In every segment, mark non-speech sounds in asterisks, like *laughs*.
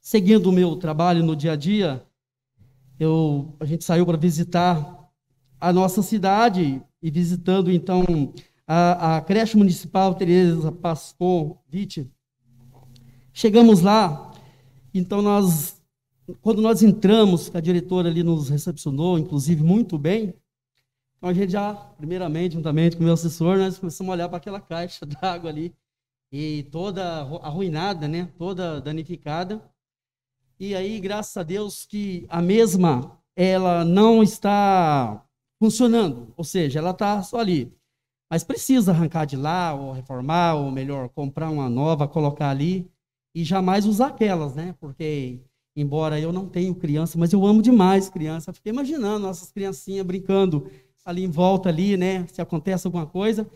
seguindo o meu trabalho no dia a dia, eu, a gente saiu para visitar a nossa cidade e visitando então a, a creche municipal Tereza Pascon Vite. Chegamos lá, então nós, quando nós entramos, a diretora ali nos recepcionou, inclusive muito bem, então a gente já, primeiramente, juntamente com o meu assessor, nós começamos a olhar para aquela caixa *laughs* d'água ali, e toda arruinada, né? toda danificada. E aí, graças a Deus, que a mesma ela não está funcionando, ou seja, ela está só ali. Mas precisa arrancar de lá, ou reformar, ou melhor, comprar uma nova, colocar ali e jamais usar aquelas, né? Porque, embora eu não tenha criança, mas eu amo demais criança. Fiquei imaginando nossas criancinhas brincando ali em volta ali, né? Se acontece alguma coisa.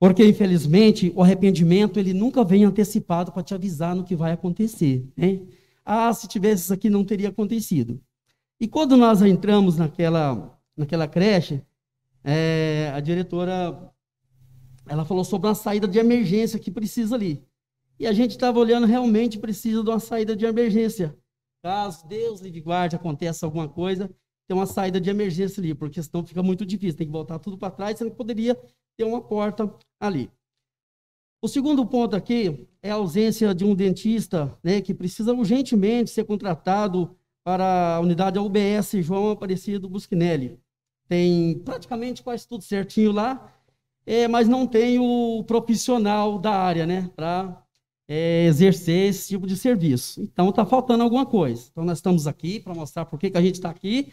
Porque, infelizmente, o arrependimento ele nunca vem antecipado para te avisar no que vai acontecer, né? ah, se tivesse isso aqui não teria acontecido. E quando nós entramos naquela, naquela creche, é, a diretora ela falou sobre uma saída de emergência que precisa ali. E a gente estava olhando, realmente precisa de uma saída de emergência. Caso Deus lhe guarde, aconteça alguma coisa, tem uma saída de emergência ali, porque senão fica muito difícil, tem que voltar tudo para trás, você não poderia ter uma porta ali. O segundo ponto aqui é a ausência de um dentista, né, que precisa urgentemente ser contratado para a unidade UBS João Aparecido Busquinelli. Tem praticamente quase tudo certinho lá, é, mas não tem o profissional da área, né, para é, exercer esse tipo de serviço. Então está faltando alguma coisa. Então nós estamos aqui para mostrar por que, que a gente está aqui.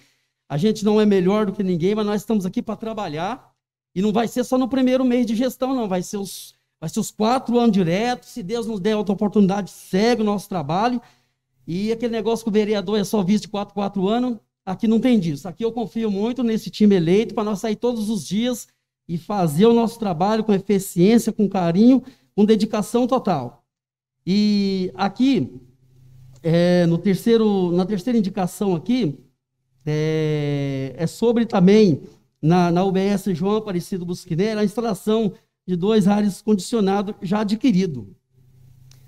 A gente não é melhor do que ninguém, mas nós estamos aqui para trabalhar. E não vai ser só no primeiro mês de gestão, não. Vai ser os Vai ser os quatro anos direto. Se Deus nos der outra oportunidade, segue o nosso trabalho. E aquele negócio que o vereador é só visto de quatro, quatro anos, aqui não tem disso. Aqui eu confio muito nesse time eleito para nós sair todos os dias e fazer o nosso trabalho com eficiência, com carinho, com dedicação total. E aqui, é, no terceiro, na terceira indicação aqui, é, é sobre também, na, na UBS João Aparecido Busquineira, a instalação de dois ares condicionado já adquirido.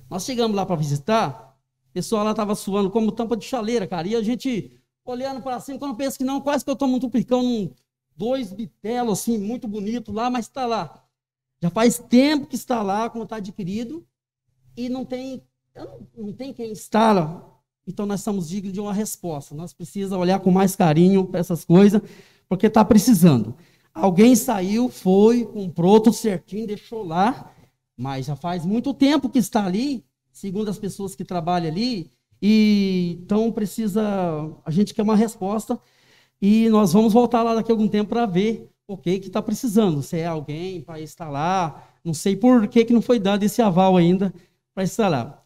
Nós chegamos lá para visitar, o pessoa lá estava suando como tampa de chaleira, cara. E a gente olhando para cima, quando pensa que não, quase que eu estou multiplicando um, dois bitelos assim, muito bonito lá, mas está lá. Já faz tempo que está lá, como está adquirido, e não tem, não, não tem quem instala. Então nós estamos dignos de uma resposta. Nós precisamos olhar com mais carinho para essas coisas, porque está precisando. Alguém saiu, foi, comprou tudo certinho, deixou lá, mas já faz muito tempo que está ali, segundo as pessoas que trabalham ali, e então precisa, a gente quer uma resposta, e nós vamos voltar lá daqui a algum tempo para ver o que está precisando, se é alguém para instalar, não sei por que, que não foi dado esse aval ainda para instalar.